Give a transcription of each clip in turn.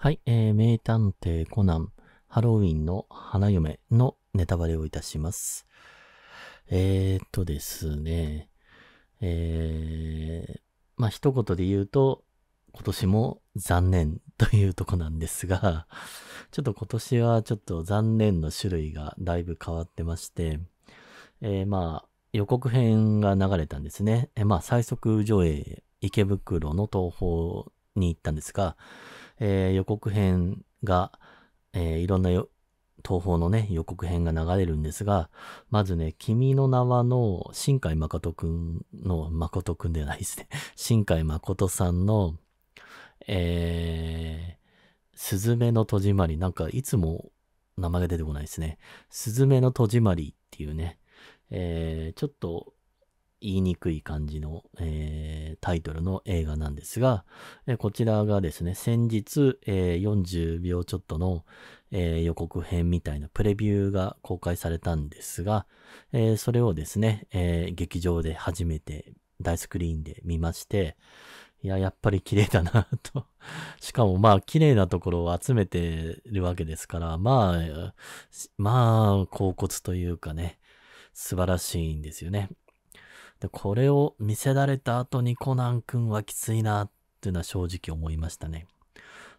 はい、えー、名探偵コナン、ハロウィンの花嫁のネタバレをいたします。えー、っとですね、えー、まあ、一言で言うと、今年も残念というとこなんですが、ちょっと今年はちょっと残念の種類がだいぶ変わってまして、えー、まあ、予告編が流れたんですね。えー、まあ、最速上映池袋の東宝に行ったんですが、えー、予告編が、えー、いろんなよ東宝のね、予告編が流れるんですが、まずね、君の名はの新海誠くんの、誠くんではないですね。新海誠さんの、えー、すずめの戸締まり。なんか、いつも名前が出てこないですね。すずめの戸締まりっていうね、えー、ちょっと言いにくい感じの、えー、タイトルの映画なんですが、えー、こちらがですね、先日、えー、40秒ちょっとの、え予告編みたいなプレビューが公開されたんですが、えそれをですね、え劇場で初めて大スクリーンで見まして、いや、やっぱり綺麗だなと。しかもまあ、綺麗なところを集めてるわけですから、まあ、まあ、甲骨というかね、素晴らしいんですよね。で、これを見せられた後にコナン君はきついな、っていうのは正直思いましたね。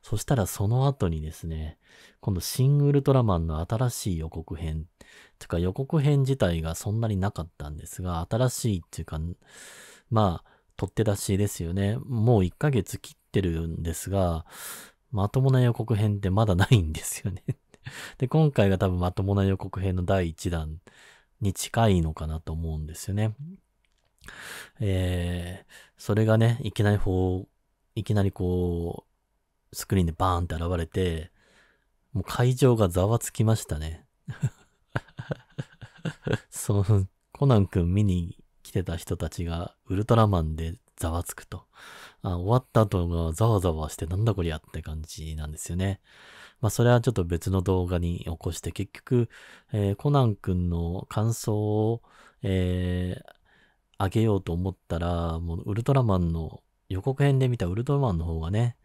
そしたらその後にですね、今度シン・ウルトラマンの新しい予告編、てか予告編自体がそんなになかったんですが、新しいっていうか、まあ、取って出しですよね。もう1ヶ月切ってるんですが、まともな予告編ってまだないんですよねで、今回が多分まともな予告編の第1弾に近いのかなと思うんですよね。えー、それがね、いきなりこう、いきなりこう、スクリーンでバーンって現れて、もう会場がざわつきましたね。その、コナン君見に来てた人たちがウルトラマンでざわつくと。あ終わった後がざわざわしてなんだこりゃって感じなんですよね。まあそれはちょっと別の動画に起こして結局、えー、コナン君の感想を、えー、あげようと思ったら、もうウルトラマンの予告編で見たウルトラマンの方がね、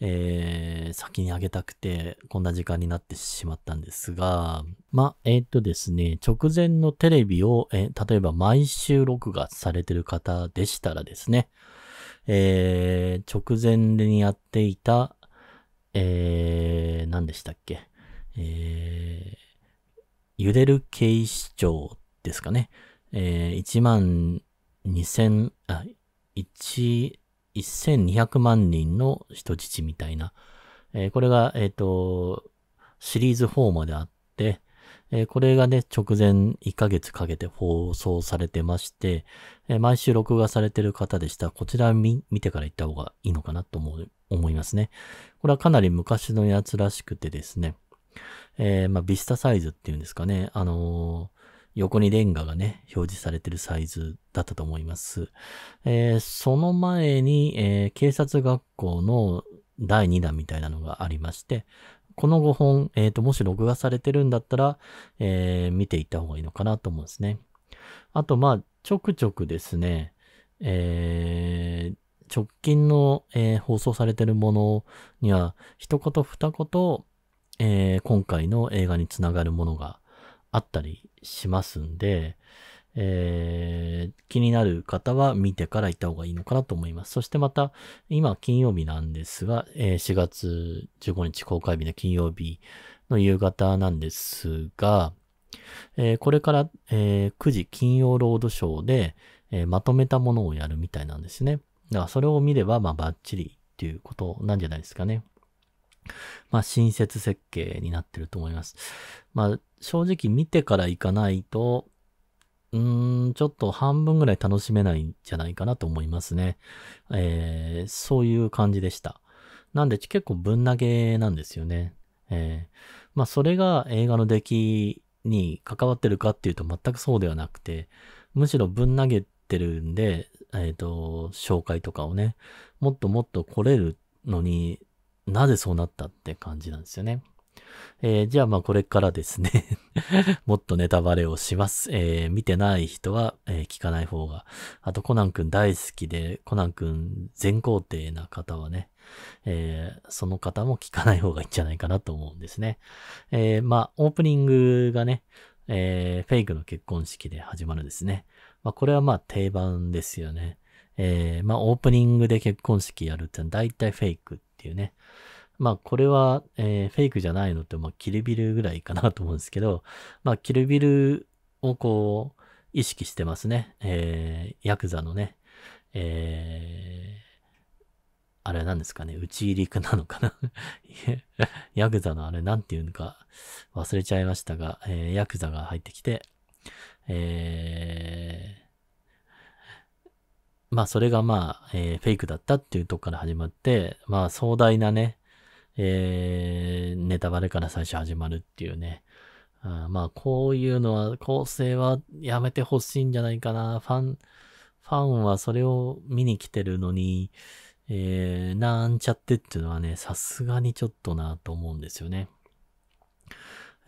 えー、先にあげたくて、こんな時間になってしまったんですが、ま、えー、っとですね、直前のテレビを、えー、例えば毎週録画されてる方でしたらですね、えー、直前にやっていた、えー、何でしたっけ、えー、ゆでる警視庁ですかね、えー、1万2000、あ、1、2 0 0万人の人質みたいな。えー、これが、えっ、ー、と、シリーズ4まであって、えー、これがね、直前1ヶ月かけて放送されてまして、え毎週録画されてる方でしたら、こちら見見てから行った方がいいのかなと思う思いますね。これはかなり昔のやつらしくてですね、えまあ、ビスタサイズっていうんですかね、あのー横にレンガがね、表示されてるサイズだったと思います。えー、その前に、えー、警察学校の第2弾みたいなのがありまして、この5本、えー、と、もし録画されてるんだったら、えー、見ていった方がいいのかなと思うんですね。あと、まあ、ちょくちょくですね、えー、直近の、えー、放送されてるものには、一言二言、えー、今回の映画につながるものがあったりしますんで、えー、気になる方は見てから行った方がいいのかなと思います。そしてまた、今金曜日なんですが、えー、4月15日公開日の金曜日の夕方なんですが、えー、これから、えー、9時金曜ロードショーで、えまとめたものをやるみたいなんですね。だからそれを見れば、まあバッチリっていうことなんじゃないですかね。まあ、親切設計になってると思います。まあ、正直見てから行かないと、うーん、ちょっと半分ぐらい楽しめないんじゃないかなと思いますね。えー、そういう感じでした。なんで結構ぶん投げなんですよね。えー、まあそれが映画の出来に関わってるかっていうと全くそうではなくて、むしろぶん投げてるんで、えっ、ー、と、紹介とかをね、もっともっと来れるのに、なぜそうなったって感じなんですよね。えー、じゃあまあこれからですね もっとネタバレをします。えー、見てない人は、えー、聞かない方が。あとコナンくん大好きで、コナンくん全肯定な方はね、えその方も聞かない方がいいんじゃないかなと思うんですね。えまあオープニングがね、えフェイクの結婚式で始まるんですね。まあこれはまあ定番ですよね。えまあオープニングで結婚式やるってのは大体フェイクってっていうね。まあこれは、えー、フェイクじゃないのって、まあキルビルぐらいかなと思うんですけど、まあキルビルをこう意識してますね。えー、ヤクザのね、えー、あれなんですかね、打ち入り区なのかな ヤクザのあれなんていうのか忘れちゃいましたが、えー、ヤクザが入ってきて、えー、まあそれがまあ、えー、フェイクだったっていうとこから始まって、まあ壮大なね、えー、ネタバレから最初始まるっていうね。あまあこういうのは、構成はやめてほしいんじゃないかな。ファン、ファンはそれを見に来てるのに、えー、なんちゃってっていうのはね、さすがにちょっとなと思うんですよね。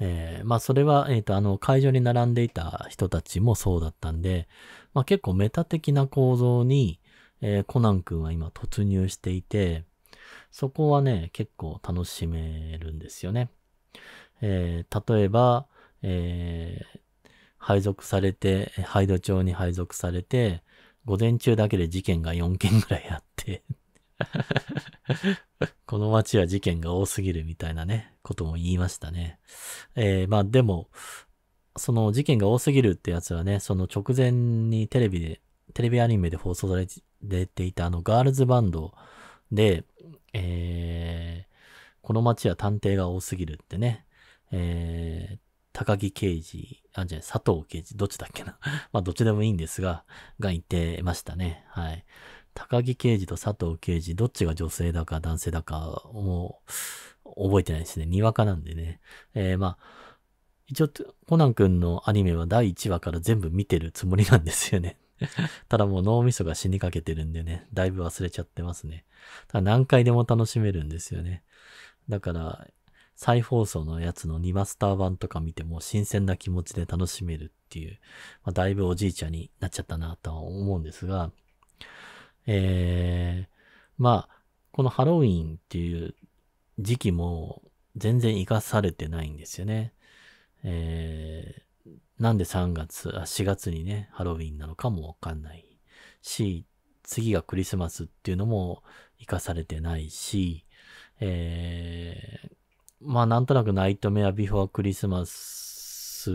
えー、まあそれは、えっ、ー、と、あの、会場に並んでいた人たちもそうだったんで、まあ結構メタ的な構造に、えー、コナン君は今突入していて、そこはね、結構楽しめるんですよね。えー、例えば、えー、配属されて、ハイド町に配属されて、午前中だけで事件が4件ぐらいあって この街は事件が多すぎるみたいなね、ことも言いましたね。えー、まあでも、その事件が多すぎるってやつはね、その直前にテレビで、テレビアニメで放送されていたあのガールズバンドで、えー、この街は探偵が多すぎるってね、えー、高木刑事、あ、じゃ佐藤刑事、どっちだっけな。まあどっちでもいいんですが、が言ってましたね。はい。高木刑事と佐藤刑事、どっちが女性だか男性だか、もう、覚えてないですね。にわかなんでね。えー、まあ、一応、コナン君のアニメは第1話から全部見てるつもりなんですよね。ただもう脳みそが死にかけてるんでね、だいぶ忘れちゃってますね。ただ何回でも楽しめるんですよね。だから、再放送のやつの2マスター版とか見ても新鮮な気持ちで楽しめるっていう、まあ、だいぶおじいちゃんになっちゃったなとは思うんですが、えー、まあ、このハロウィンっていう時期も全然生かされてないんですよね。えー、なんで3月、あ4月にね、ハロウィンなのかもわかんないし、次がクリスマスっていうのも生かされてないし、えー、まあなんとなくナイトメアビフォアクリスマス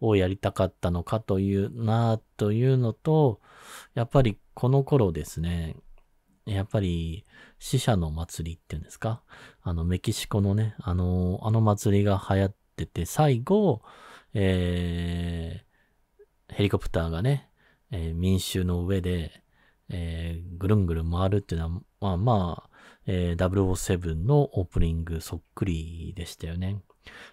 をやりたかったのかというなというのと、やっぱりこの頃ですね、やっぱり死者の祭りっていうんですか、あのメキシコのね、あの、あの祭りが流行ってて、最後、えー、ヘリコプターがね、えー、民衆の上で、えー、ぐるんぐるん回るっていうのは、まあまあ、えー、007のオープニングそっくりでしたよね。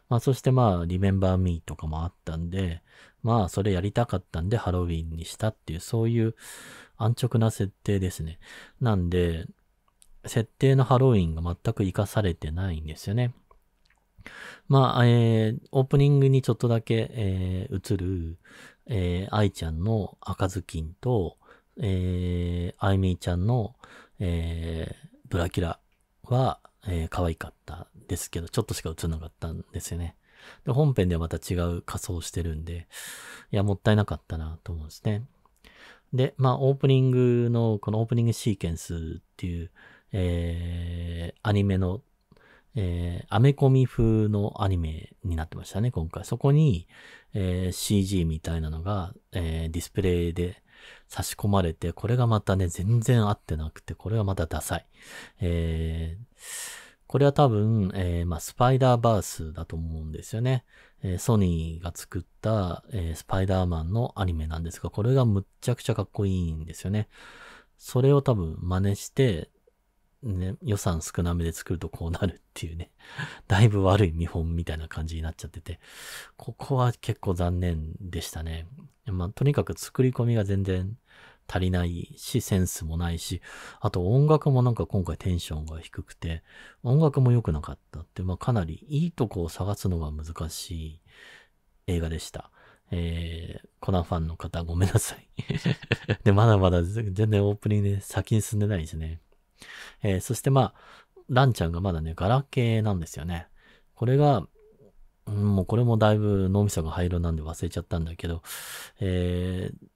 まあ、そしてまあ、リメンバーミーとかもあったんで、まあ、それやりたかったんでハロウィンにしたっていう、そういう安直な設定ですね。なんで、設定のハロウィンが全く活かされてないんですよね。まあ、えー、オープニングにちょっとだけ、えー、映る、えー、愛ちゃんの赤ずきんと、えー、愛みーちゃんの、えー、ブラキラは、えー、可愛かったですけど、ちょっとしか映んなかったんですよね。で、本編ではまた違う仮装してるんで、いや、もったいなかったなと思うんですね。で、まあ、オープニングの、このオープニングシーケンスっていう、えー、アニメの、えー、アメコミ風のアニメになってましたね、今回。そこに、えー、CG みたいなのが、えー、ディスプレイで差し込まれて、これがまたね、全然合ってなくて、これはまたダサい。えー、これは多分、えー、まあ、スパイダーバースだと思うんですよね。えー、ソニーが作った、えー、スパイダーマンのアニメなんですが、これがむっちゃくちゃかっこいいんですよね。それを多分真似して、ね、予算少なめで作るとこうなるっていうね、だいぶ悪い見本みたいな感じになっちゃってて、ここは結構残念でしたね。まあ、とにかく作り込みが全然足りないし、センスもないし、あと音楽もなんか今回テンションが低くて、音楽も良くなかったって、まあかなりいいとこを探すのが難しい映画でした。えー、コナンファンの方ごめんなさい。で、まだまだ全然オープニングで先に進んでないですね。えー、そしてまあ、ランちゃんがまだね、ガラケーなんですよね。これが、もうこれもだいぶ脳みそが灰色なんで忘れちゃったんだけど、えー、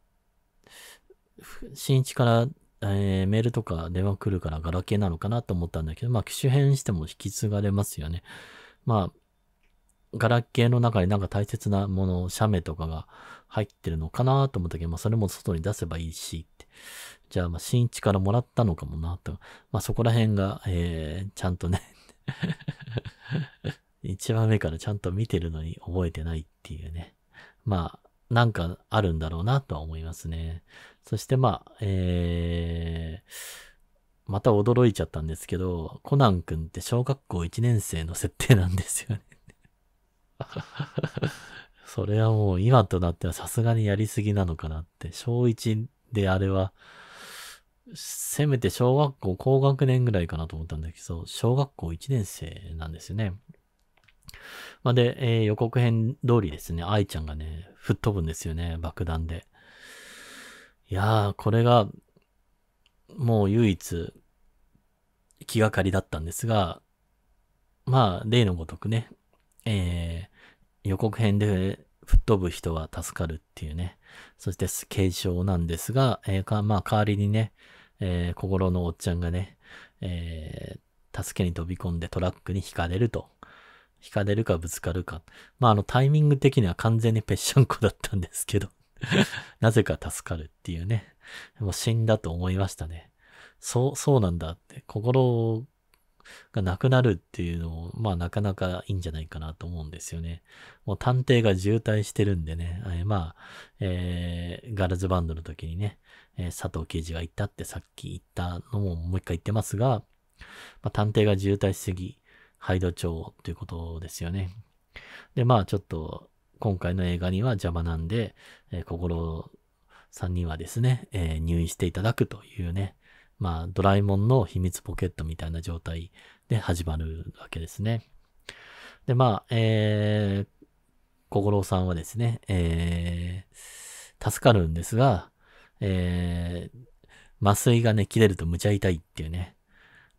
新一から、えー、メールとか電話来るからガラケーなのかなと思ったんだけど、まあ、機種変しても引き継がれますよね。まあ、ガラケーの中になんか大切なもの、写メとかが入ってるのかなと思ったけど、まあそれも外に出せばいいしって。じゃあ、まあ新一からもらったのかもなと。まあそこら辺が、えー、ちゃんとね 一番目からちゃんと見てるのに覚えてないっていうね。まあ、なんかあるんだろうなとは思いますね。そしてまあ、えー、また驚いちゃったんですけど、コナン君って小学校1年生の設定なんですよね それはもう今となってはさすがにやりすぎなのかなって。小1であれは、せめて小学校高学年ぐらいかなと思ったんだけど、小学校1年生なんですよね。まあ、で、えー、予告編通りですね、愛ちゃんがね、吹っ飛ぶんですよね、爆弾で。いやー、これが、もう唯一、気がかりだったんですが、まあ、例のごとくね、えー、予告編で吹っ飛ぶ人は助かるっていうね、そして継承なんですが、えー、かまあ、代わりにね、えー、心のおっちゃんがね、えー、助けに飛び込んでトラックに惹かれると。惹かれるかぶつかるか。まあ、あのタイミング的には完全にぺっしゃんこだったんですけど なぜか助かるっていうね。もう死んだと思いましたね。そう、そうなんだって。心がなくなるっていうのも、まあなかなかいいんじゃないかなと思うんですよね。もう探偵が渋滞してるんでね、えまあ、えー、ガールズバンドの時にね、えー、佐藤刑事が言ったってさっき言ったのももう一回言ってますが、まあ、探偵が渋滞しすぎ、ハイド調ということですよね。で、まあちょっと、今回の映画には邪魔なんで、えー、心さんにはですね、えー、入院していただくというね、まあ、ドラえもんの秘密ポケットみたいな状態で始まるわけですね。で、まあ、えー、郎さんはですね、えー、助かるんですが、えー、麻酔がね、切れるとむちゃ痛いっていうね、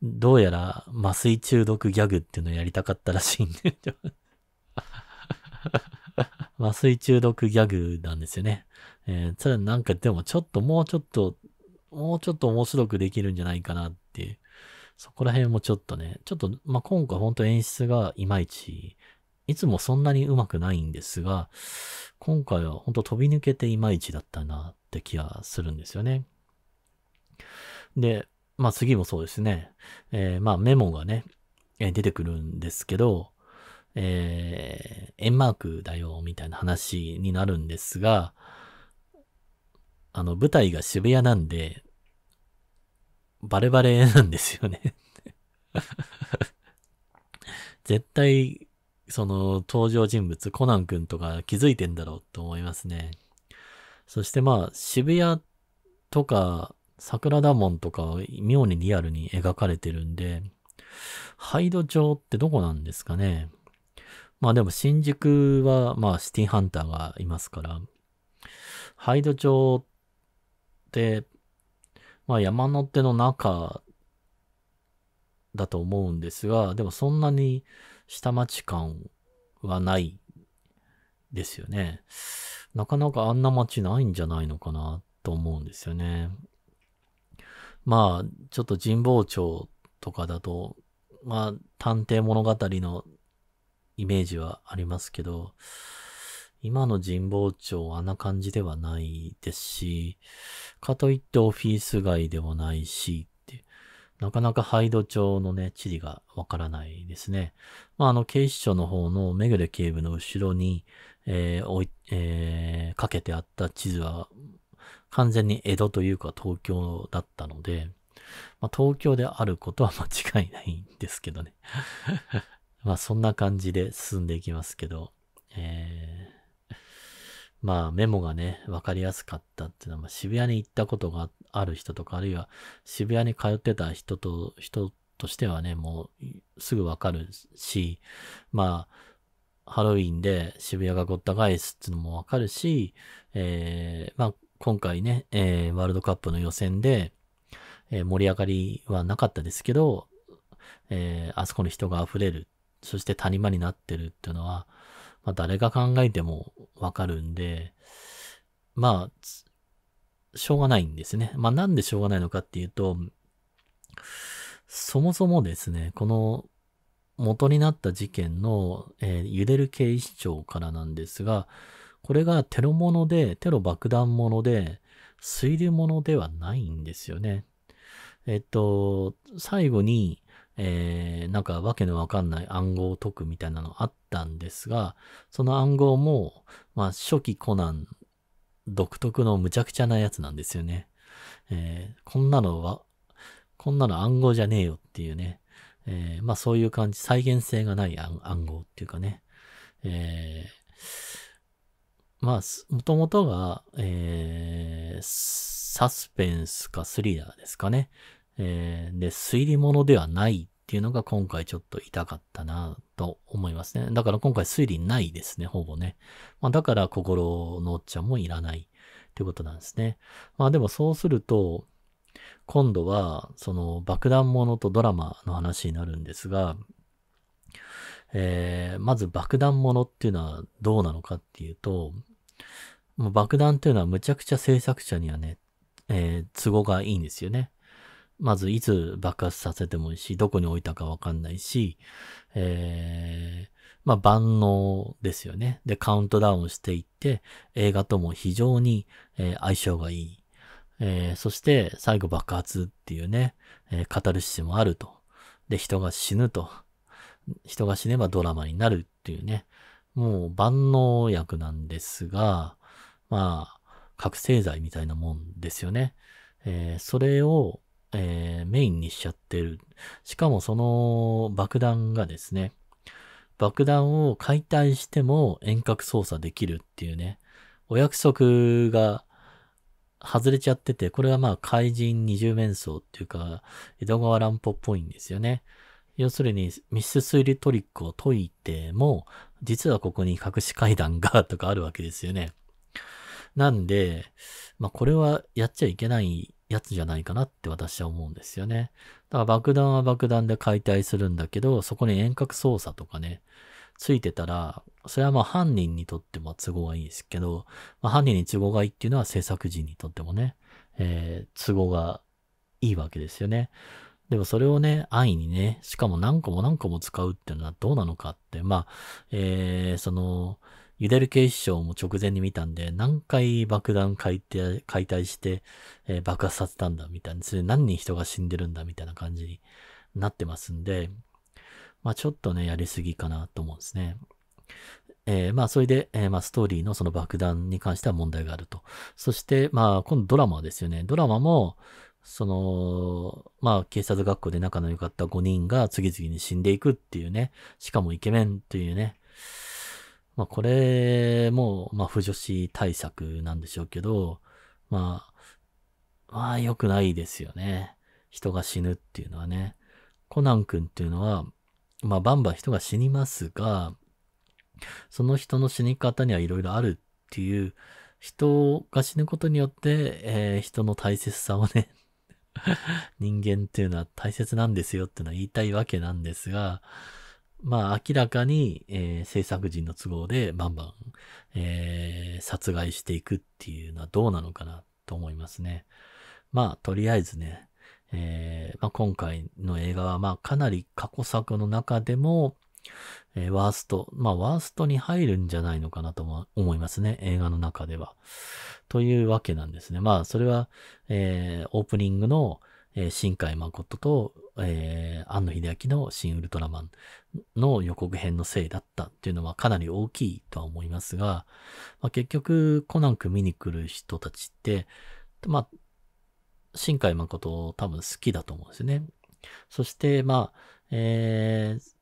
どうやら麻酔中毒ギャグっていうのをやりたかったらしいんで、麻酔中毒ギャグなんですよね。えー、ただなんかでもちょっともうちょっと、もうちょっと面白くできるんじゃないかなっていう。そこら辺もちょっとね、ちょっと、まあ、今回ほんと演出がいまいち、いつもそんなにうまくないんですが、今回は本当飛び抜けていまいちだったなって気がするんですよね。で、まあ次もそうですね。えー、まあメモがね、え出てくるんですけど、えー、円マークだよ、みたいな話になるんですが、あの、舞台が渋谷なんで、バレバレなんですよね 絶対、その登場人物、コナン君とか気づいてんだろうと思いますね。そしてまあ、渋谷とか、桜田門とか、妙にリアルに描かれてるんで、ハイド町ってどこなんですかねまあでも新宿は、まあシティハンターがいますから、ハイド町って、まあ山の手の中だと思うんですが、でもそんなに下町感はないですよね。なかなかあんな街ないんじゃないのかなと思うんですよね。まあ、ちょっと神保町とかだと、まあ、探偵物語のイメージはありますけど、今の人望町はあんな感じではないですし、かといってオフィス街でもないしって、なかなかハイド町のね、地理がわからないですね。まあ、あの、警視庁の方のぐ暮警部の後ろに、えー、おい、えー、かけてあった地図は、完全に江戸というか東京だったので、まあ、東京であることは間違いないんですけどねまあそんな感じで進んでいきますけど、えー、まあメモがね、わかりやすかったっていうのは、まあ、渋谷に行ったことがある人とか、あるいは渋谷に通ってた人と、人としてはね、もうすぐわかるし、まあ、ハロウィンで渋谷がごった返すっていうのもわかるし、えー、まあ今回ね、えー、ワールドカップの予選で、えー、盛り上がりはなかったですけど、えー、あそこに人が溢れるそして谷間になってるっていうのは、まあ、誰が考えてもわかるんで、まあ、しょうがないんですね。まあ、なんでしょうがないのかっていうと、そもそもですね、この元になった事件の、えー、揺れる警視庁からなんですが、これがテロもので、テロ爆弾もので、水流ものではないんですよね。えっと、最後に、えー、なんかわけのわかんない暗号を解くみたいなのあったんですが、その暗号も、まあ、初期コナン独特のむちゃくちゃなやつなんですよね。えー、こんなのは、こんなの暗号じゃねえよっていうね。えー、まあそういう感じ、再現性がない暗号っていうかね。えー、まあ、もともとが、えー、サスペンスかスリラーですかね。えー、で、推理物ではないっていうのが今回ちょっと痛かったなと思いますね。だから今回推理ないですね、ほぼね。まあ、だから心のおっちゃんもいらないってことなんですね。まあでもそうすると、今度はその爆弾ものとドラマの話になるんですが、えー、まず爆弾ものっていうのはどうなのかっていうと、もう爆弾っていうのはむちゃくちゃ制作者にはね、えー、都合がいいんですよね。まずいつ爆発させてもいいし、どこに置いたかわかんないし、えー、まあ万能ですよね。で、カウントダウンしていって、映画とも非常に、えー、相性がいい。えー、そして最後爆発っていうね、えー、語る必もあると。で、人が死ぬと。人が死ねばドラマになるっていうね。もう万能薬なんですが、まあ、覚醒剤みたいなもんですよね。えー、それを、えー、メインにしちゃってる。しかもその爆弾がですね、爆弾を解体しても遠隔操作できるっていうね、お約束が外れちゃってて、これはまあ怪人二重面相っていうか、江戸川乱歩っぽいんですよね。要するに密室推理トリックを解いても、実はここに隠し階段がとかあるわけですよね。なんで、まあこれはやっちゃいけないやつじゃないかなって私は思うんですよね。だから爆弾は爆弾で解体するんだけど、そこに遠隔操作とかね、ついてたら、それはまあ犯人にとっても都合がいいですけど、まあ、犯人に都合がいいっていうのは制作人にとってもね、えー、都合がいいわけですよね。でもそれをね、安易にね、しかも何個も何個も使うっていうのはどうなのかって、まあ、えー、その、ゆでる警視庁も直前に見たんで、何回爆弾解体解体して、えー、爆発させたんだみたいな、それ何人人が死んでるんだみたいな感じになってますんで、まあちょっとね、やりすぎかなと思うんですね。えー、まあ、それで、えー、まあ、ストーリーのその爆弾に関しては問題があると。そして、まあ、今度ドラマですよね。ドラマも、その、まあ、警察学校で仲の良かった5人が次々に死んでいくっていうね、しかもイケメンというね、まあ、これも、まあ、不女子対策なんでしょうけど、まあ、まあ、良くないですよね。人が死ぬっていうのはね。コナン君っていうのは、まあ、バンバン人が死にますが、その人の死に方にはいろいろあるっていう、人が死ぬことによって、えー、人の大切さをね 人間っていうのは大切なんですよっていうのは言いたいわけなんですが、まあ明らかに、えー、制作人の都合でバンバン、えー、殺害していくっていうのはどうなのかなと思いますね。まあとりあえずね、えー、まあ、今回の映画はまあかなり過去作の中でも、えワースト、まあワーストに入るんじゃないのかなと思いますね。映画の中では。というわけなんですね。まあそれは、えオープニングの、えー、新海誠と、えー、安野秀明の新ウルトラマンの予告編のせいだったっていうのはかなり大きいとは思いますが、まあ、結局コナン君見に来る人たちって、まあ、新海誠多分好きだと思うんですよね。そして、まあ、えー、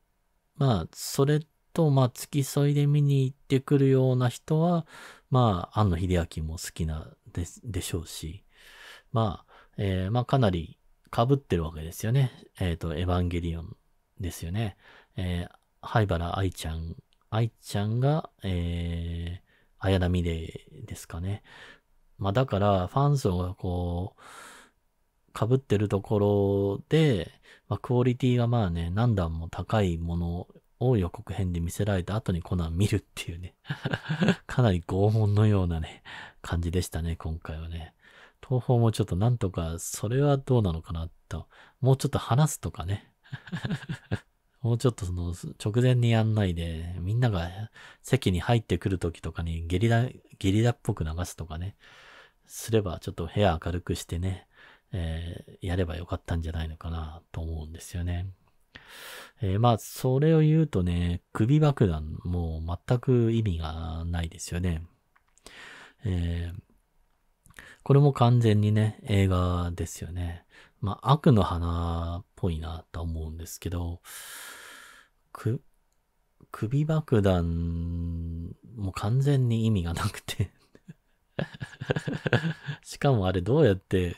まあ、それと、まあ、付き添いで見に行ってくるような人は、まあ、安野秀明も好きなで、でしょうし、まあ、えー、まあ、かなり、被ってるわけですよね。えっ、ー、と、エヴァンゲリオンですよね。えー、灰原愛ちゃん、愛ちゃんが、えー、綾波でですかね。まあだから、ファン層がこう、被ってるところで、まあクオリティがまあね、何段も高いものを予告編で見せられた後にコナン見るっていうね かなり拷問のようなね、感じでしたね、今回はね。東方もちょっとなんとか、それはどうなのかなと。もうちょっと話すとかね。もうちょっとその、直前にやんないで、みんなが席に入ってくる時とかにゲリラ、ゲリラっぽく流すとかね。すれば、ちょっと部屋明るくしてね、えー、やればよかったんじゃないのかなと思うんですよね。えー、まあ、それを言うとね、首爆弾も全く意味がないですよね。えーこれも完全にね、映画ですよね。まあ、悪の花っぽいなと思うんですけど、く、首爆弾も完全に意味がなくて しかもあれどうやって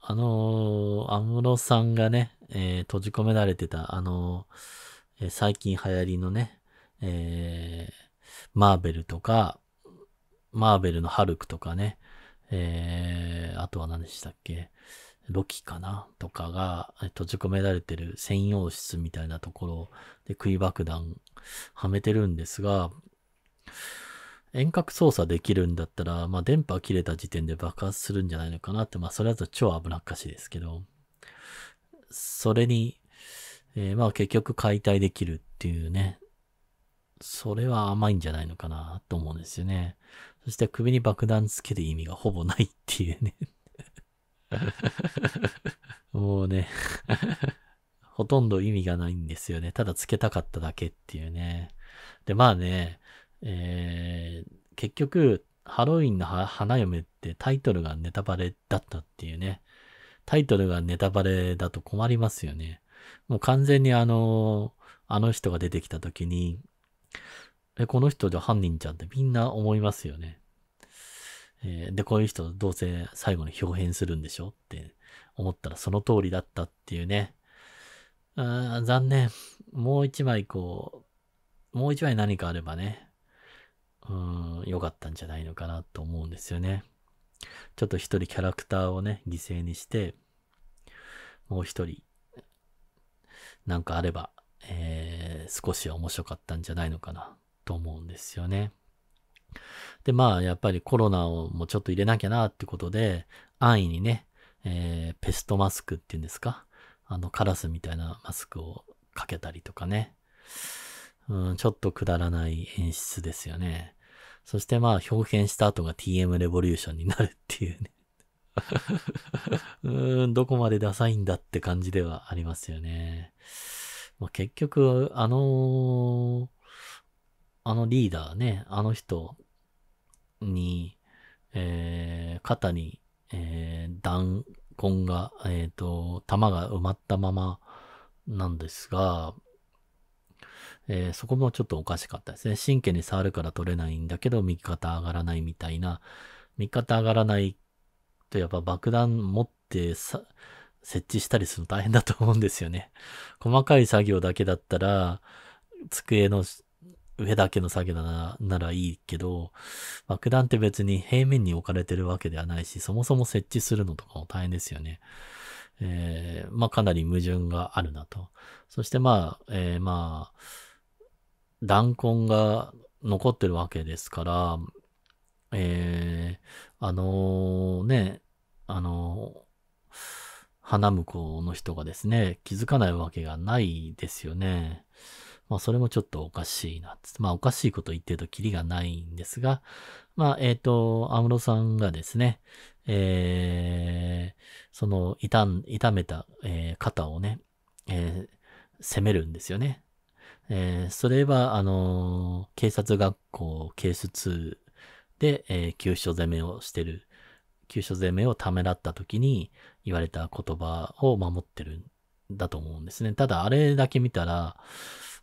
あのー、安室さんがね、えー、閉じ込められてた、あのー、え最近流行りのね、えー、マーベルとか、マーベルのハルクとかね、えー、あとは何でしたっけロキかなとかが、閉じ込められてる専用室みたいなところで食い爆弾はめてるんですが、遠隔操作できるんだったら、まあ、電波切れた時点で爆発するんじゃないのかなって、まあ、それだと超危なっかしいですけど、それに、えー、まあ、結局解体できるっていうね、それは甘いんじゃないのかなと思うんですよね。そして首に爆弾つける意味がほぼないっていうねもうねほとんど意味がないんですよね。ただつけたかっただけっていうね。で、まあね、えー、結局、ハロウィンの花嫁ってタイトルがネタバレだったっていうね。タイトルがネタバレだと困りますよね。もう完全にあの、あの人が出てきた時に、え、この人じゃ犯人じゃんってみんな思いますよね。えー、で、こういう人どうせ最後に表変するんでしょって思ったらその通りだったっていうね。あ残念。もう一枚こう、もう一枚何かあればね、うん、良かったんじゃないのかなと思うんですよね。ちょっと一人キャラクターをね、犠牲にして、もう一人、なんかあれば、えー少しは面白かったんじゃないのかなと思うんですよね。で、まあ、やっぱりコロナをもうちょっと入れなきゃなってことで、安易にね、えー、ペストマスクっていうんですかあの、カラスみたいなマスクをかけたりとかね。うん、ちょっとくだらない演出ですよね。そしてまあ、表現した後が TM レボリューションになるっていうね うーん、どこまでダサいんだって感じではありますよね。まあ、結局、あのー、あのリーダーね、あの人に、えー、肩に、えー、弾痕が、えっ、ー、と、弾が埋まったままなんですが、えー、そこもちょっとおかしかったですね。神経に触るから取れないんだけど、右肩上がらないみたいな、右肩上がらないとやっぱ爆弾持ってさ、設置したりするの大変だと思うんですよね。細かい作業だけだったら、机の上だけの作業ならいいけど、爆弾って別に平面に置かれてるわけではないし、そもそも設置するのとかも大変ですよね。えー、まあかなり矛盾があるなと。そしてまあ、えー、まあ、弾痕が残ってるわけですから、えー、あのー、ね、あのー花婿の人がですね、気づかないわけがないですよね。まあ、それもちょっとおかしいなつっまあ、おかしいこと言ってるとキリがないんですが、まあ、えっ、ー、と、安室さんがですね、えー、その、痛、痛めた、えー、肩をね、えー、責めるんですよね。えー、それは、あのー、警察学校警察で、えー、急所攻めをしてる、急所攻めをためらった時に、言われた言葉を守ってるんだと思うんですね。ただ、あれだけ見たら、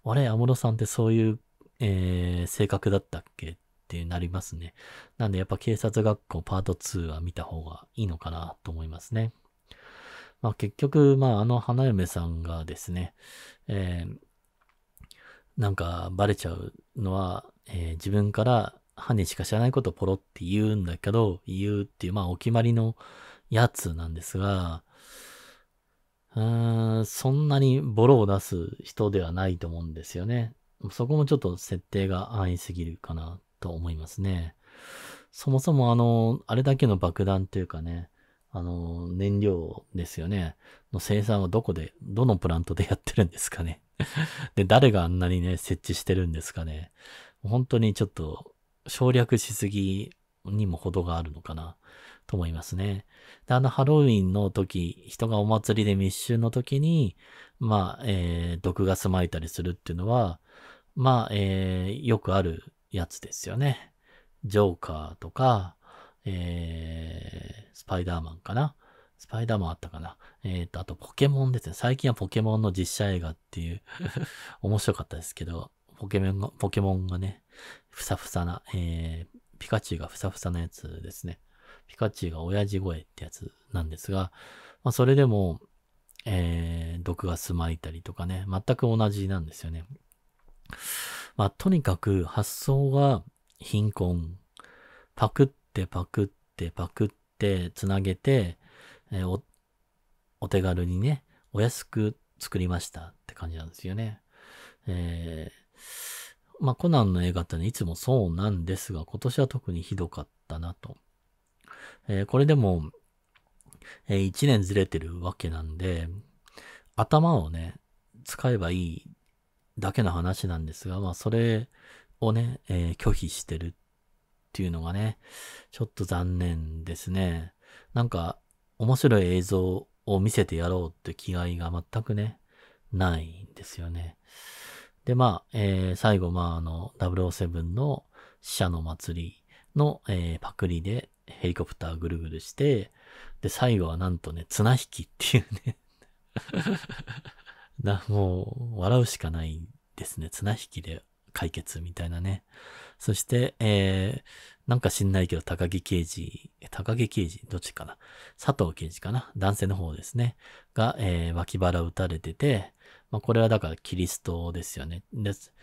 あれ、安室さんってそういう、えー、性格だったっけってなりますね。なんで、やっぱ警察学校パート2は見た方がいいのかなと思いますね。まあ結局、まああの花嫁さんがですね、えー、なんかバレちゃうのは、えー、自分から犯人しか知らないことをポロって言うんだけど、言うっていう、まあお決まりの、やつなんですが、うーん、そんなにボロを出す人ではないと思うんですよね。そこもちょっと設定が安易すぎるかなと思いますね。そもそもあの、あれだけの爆弾というかね、あの、燃料ですよね。の生産はどこで、どのプラントでやってるんですかね。で、誰があんなにね、設置してるんですかね。本当にちょっと省略しすぎにも程があるのかな。と思いますね。で、あのハロウィンの時、人がお祭りで密集の時に、まあ、えー、毒ガス撒いたりするっていうのは、まあ、えー、よくあるやつですよね。ジョーカーとか、えー、スパイダーマンかな。スパイダーマンあったかな。えっ、ー、と、あとポケモンですね。最近はポケモンの実写映画っていう 面白かったですけど、ポケモンが、ポケモンがね、ふさふさな、えー、ピカチュウがふさふさなやつですね。ピカチュウが親父声ってやつなんですが、まあ、それでも、えー、毒がスまいたりとかね、全く同じなんですよね。まあ、とにかく発想が貧困。パクってパクってパクってつなげて、えー、お、お手軽にね、お安く作りましたって感じなんですよね。えー、まあ、コナンの映画ってね、いつもそうなんですが、今年は特にひどかったなと。えー、これでも、えー、1年ずれてるわけなんで、頭をね、使えばいいだけの話なんですが、まあそれをね、えー、拒否してるっていうのがね、ちょっと残念ですね。なんか面白い映像を見せてやろうって気概が全くね、ないんですよね。で、まあ、えー、最後、まあ、あの、007の死者の祭りの、えー、パクリで、ヘリコプターぐるぐるして、で、最後はなんとね、綱引きっていうね な、もう、笑うしかないですね。綱引きで解決みたいなね。そして、えー、なんか知んないけど、高木刑事、高木刑事、どっちかな佐藤刑事かな男性の方ですね。が、えー、脇腹打たれてて、まあ、これはだからキリストですよね。です。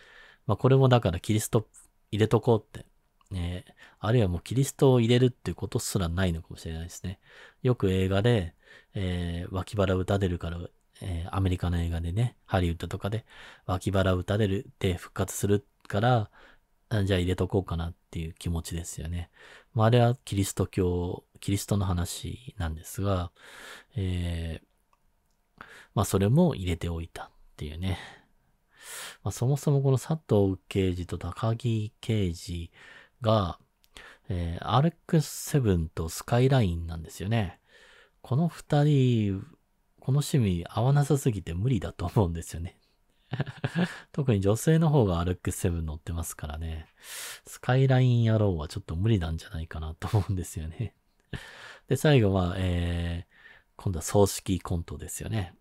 まあ、これもだからキリスト入れとこうってね、あるいはもうキリストを入れるっていうことすらないのかもしれないですね。よく映画で、えー、脇腹打たれるから、えー、アメリカの映画でね、ハリウッドとかで、脇腹打たれるって復活するから、じゃあ入れとこうかなっていう気持ちですよね。まあ、あれはキリスト教、キリストの話なんですが、えー、まあ、それも入れておいたっていうね。まあ、そもそもこの佐藤刑事と高木刑事、が、えー、RX7 とスカイラインなんですよね。この二人、この趣味合わなさすぎて無理だと思うんですよね。特に女性の方が RX7 乗ってますからね。スカイライン野郎はちょっと無理なんじゃないかなと思うんですよね。で、最後は、えー、今度は葬式コントですよね。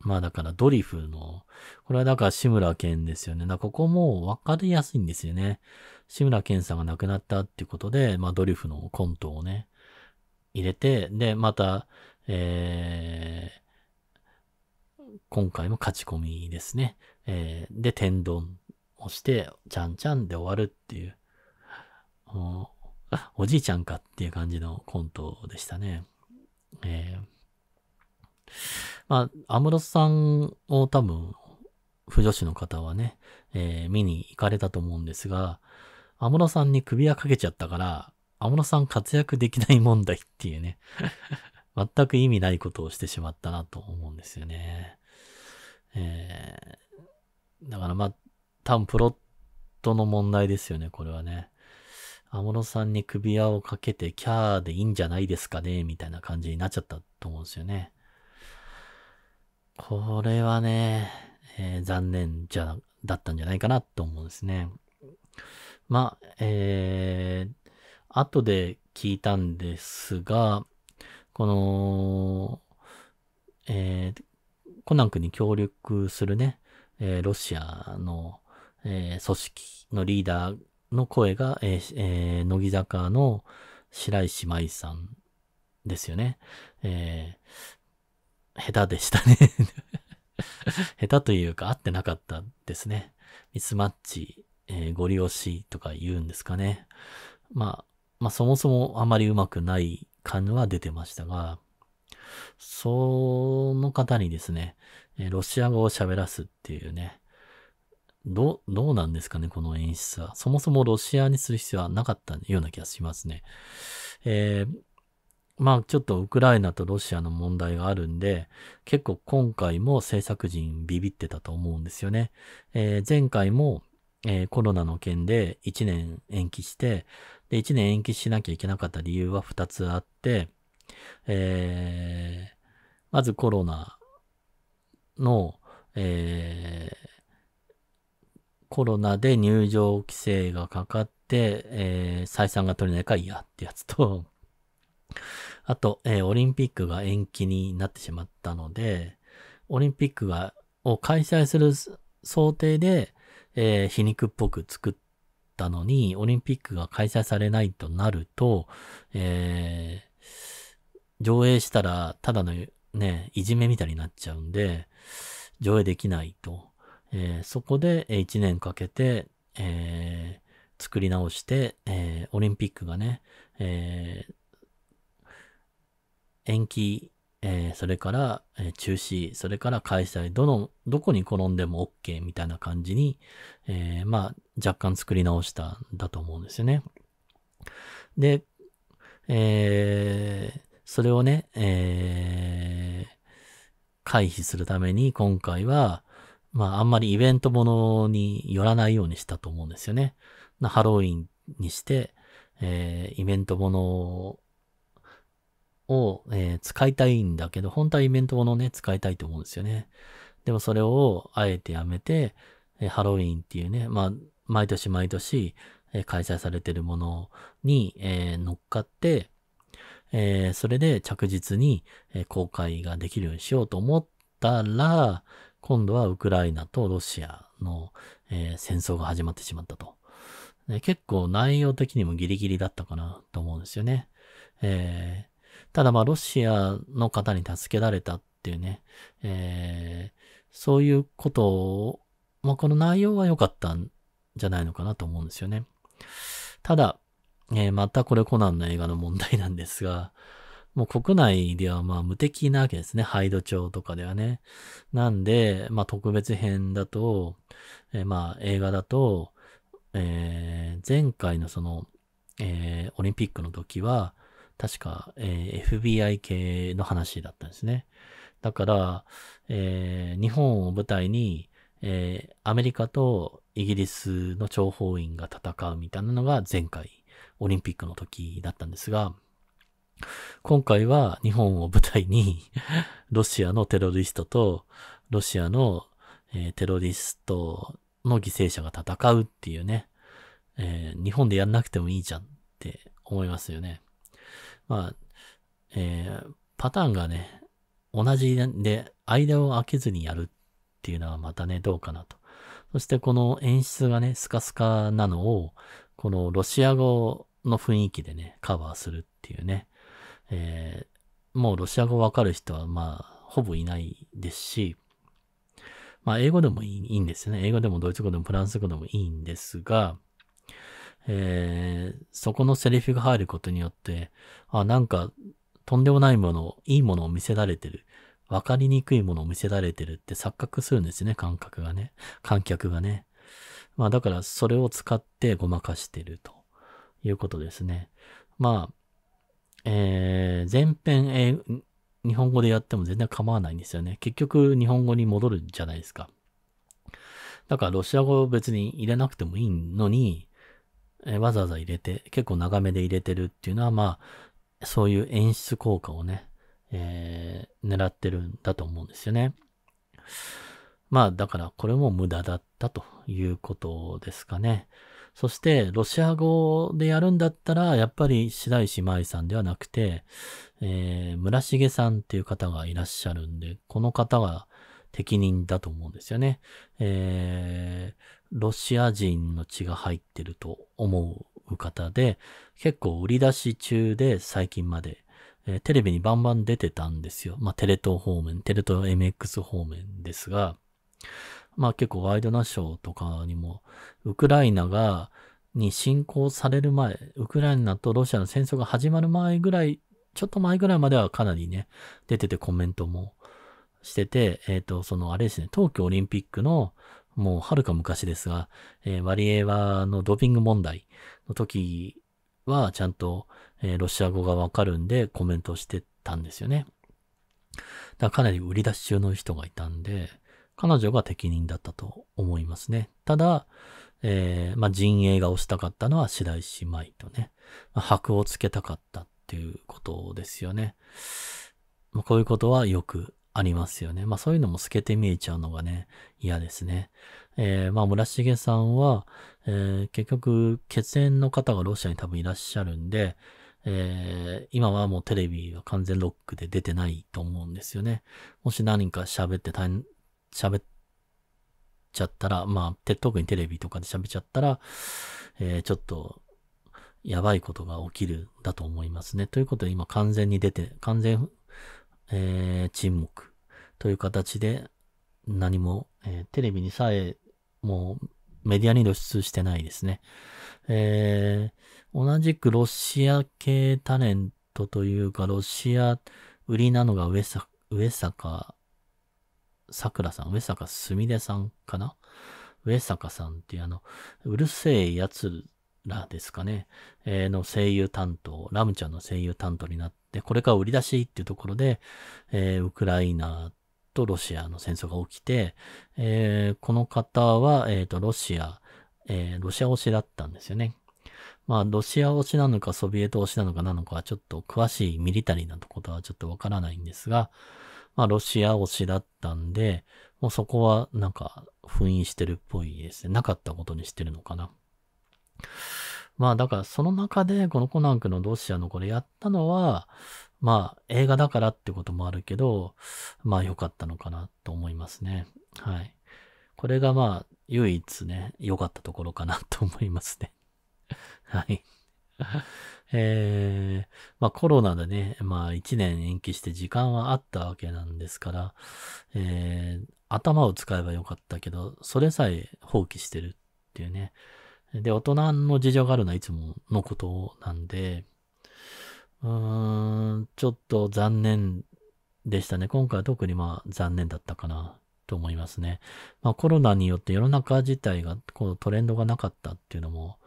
まあだからドリフの、これはだから志村けんですよね。だここもわかりやすいんですよね。志村けんさんが亡くなったっていうことで、まあドリフのコントをね、入れて、で、また、えー、今回も勝ち込みですね。えー、で、天丼をして、ちゃんちゃんで終わるっていう、おじいちゃんかっていう感じのコントでしたね。まあ、安室さんを多分、不女子の方はね、えー、見に行かれたと思うんですが、安室さんに首輪かけちゃったから、安室さん活躍できない問題っていうね 全く意味ないことをしてしまったなと思うんですよね。えー、だからまあ、多分プロットの問題ですよね、これはね。安室さんに首輪をかけてキャーでいいんじゃないですかね、みたいな感じになっちゃったと思うんですよね。これはね、えー、残念じゃ、だったんじゃないかなと思うんですね。まあ、えー、後で聞いたんですが、この、えー、コナン君に協力するね、えー、ロシアの、えー、組織のリーダーの声が、えーえー、乃木坂の白石麻衣さんですよね。えー、下手でしたね 下手というか合ってなかったですね。ミスマッチ、えー、ゴリ押しとか言うんですかね。まあ、まあそもそもあまりうまくない感は出てましたが、その方にですね、えー、ロシア語を喋らすっていうね、ど、どうなんですかね、この演出は。そもそもロシアにする必要はなかったような気がしますね。えーまあちょっとウクライナとロシアの問題があるんで、結構今回も制作陣ビビってたと思うんですよね。えー、前回も、えー、コロナの件で1年延期して、で、1年延期しなきゃいけなかった理由は2つあって、えー、まずコロナの、えコロナで入場規制がかかって、え採算が取れないか嫌ってやつと、あと、えー、オリンピックが延期になってしまったので、オリンピックが、を開催する想定で、えー、皮肉っぽく作ったのに、オリンピックが開催されないとなると、えー、上映したら、ただのね、いじめみたいになっちゃうんで、上映できないと。えー、そこで1年かけて、えー、作り直して、えー、オリンピックがね、えー、延期、えー、それから、えー、中止、それから開催、どの、どこに転んでも OK みたいな感じに、えー、まあ、若干作り直したんだと思うんですよね。で、えー、それをね、えー、回避するために今回は、まあ、あんまりイベントものによらないようにしたと思うんですよね。ハロウィンにして、えー、イベントものを、えー、使いたいんだけど、本当はイベントものね、使いたいと思うんですよね。でもそれをあえてやめて、えー、ハロウィンっていうね、まあ、毎年毎年、えー、開催されてるものに、えー、乗っかって、えー、それで着実に、え公開ができるようにしようと思ったら、今度はウクライナとロシアの、え戦争が始まってしまったと、結構内容的にもギリギリだったかなと思うんですよね。えただまあロシアの方に助けられたっていうね、えー、そういうことを、まあこの内容は良かったんじゃないのかなと思うんですよね。ただ、えー、またこれコナンの映画の問題なんですが、もう国内ではまあ無敵なわけですね。ハイド調とかではね。なんで、まあ特別編だと、えー、まあ映画だと、えー、前回のその、えー、オリンピックの時は、確か、えー、FBI 系の話だったんですね。だから、えー、日本を舞台に、えー、アメリカとイギリスの諜報員が戦うみたいなのが前回、オリンピックの時だったんですが、今回は日本を舞台にロシアのテロリストと、ロシアの、えー、テロリストの犠牲者が戦うっていうね、えー、日本でやんなくてもいいじゃんって思いますよね。まあ、えー、パターンがね、同じで、間を空けずにやるっていうのはまたね、どうかなと。そしてこの演出がね、スカスカなのを、このロシア語の雰囲気でね、カバーするっていうね。えー、もうロシア語わかる人は、まあ、ほぼいないですし、まあ、英語でもいいんですよね。英語でもドイツ語でもフランス語でもいいんですが、えー、そこのセリフが入ることによって、あ、なんか、とんでもないもの、いいものを見せられてる。わかりにくいものを見せられてるって錯覚するんですね、感覚がね。観客がね。まあだからそれを使ってごまかしてるということですね。まあ、えー、前編、え日本語でやっても全然構わないんですよね。結局日本語に戻るじゃないですか。だからロシア語別に入れなくてもいいのに、えわざわざ入れて、結構長めで入れてるっていうのは、まあ、そういう演出効果をね、えー、狙ってるんだと思うんですよね。まあ、だからこれも無駄だったということですかね。そして、ロシア語でやるんだったら、やっぱり白石麻衣さんではなくて、えー、村重さんっていう方がいらっしゃるんで、この方が適任だと思うんですよね。えー、ロシア人の血が入ってると思う方で、結構売り出し中で最近まで、えー、テレビにバンバン出てたんですよ。まあ、テレ東方面、テレ東 MX 方面ですが、まあ結構ワイドナショーとかにも、ウクライナが、に侵攻される前、ウクライナとロシアの戦争が始まる前ぐらい、ちょっと前ぐらいまではかなりね、出ててコメントもしてて、えっ、ー、と、そのあれですね、東京オリンピックのもうはるか昔ですが、えー、ワリエワのドーピング問題の時は、ちゃんと、えー、ロシア語がわかるんでコメントしてたんですよね。だかなり売り出し中の人がいたんで、彼女が適任だったと思いますね。ただ、えー、まあ、陣営が推したかったのは白石舞とね、まあ、箔をつけたかったっていうことですよね。まあ、こういうことはよくありますよね。まあそういうのも透けて見えちゃうのがね、嫌ですね。えー、まあ村重さんは、えー、結局血縁の方がロシアに多分いらっしゃるんで、えー、今はもうテレビは完全ロックで出てないと思うんですよね。もし何か喋ってたん、喋っちゃったら、まあ、特にテレビとかで喋っちゃったら、えー、ちょっと、やばいことが起きるだと思いますね。ということで今完全に出て、完全えー、沈黙という形で何も、えー、テレビにさえもうメディアに露出してないですね。えー、同じくロシア系タレントというか、ロシア売りなのが上坂、上坂、桜さん、上坂すみれさんかな上坂さんっていうあの、うるせえやつらですかね、えー、の声優担当、ラムちゃんの声優担当になっで、これから売り出しっていうところで、えー、ウクライナとロシアの戦争が起きて、えー、この方は、えっ、ー、と、ロシア、えー、ロシア推しだったんですよね。まあ、ロシア推しなのか、ソビエト推しなのかなのかは、ちょっと詳しいミリタリーなことはちょっとわからないんですが、まあ、ロシア推しだったんで、もうそこはなんか封印してるっぽいですね。なかったことにしてるのかな。まあだからその中でこのコナン君のロシアのこれやったのは、まあ映画だからってこともあるけど、まあ良かったのかなと思いますね。はい。これがまあ唯一ね、良かったところかなと思いますね。はい。えー、まあコロナでね、まあ一年延期して時間はあったわけなんですから、えー、頭を使えばよかったけど、それさえ放棄してるっていうね。で、大人の事情があるのはいつものことなんで、うーん、ちょっと残念でしたね。今回は特にまあ残念だったかなと思いますね。まあコロナによって世の中自体がこうトレンドがなかったっていうのも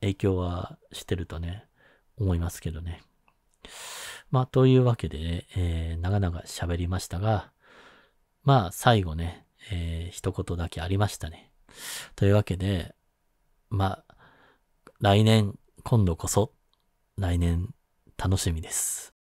影響はしてるとね、思いますけどね。まあというわけで、ね、えー、長々喋りましたが、まあ最後ね、えー、一言だけありましたね。というわけで、まあ、来年、今度こそ、来年、楽しみです。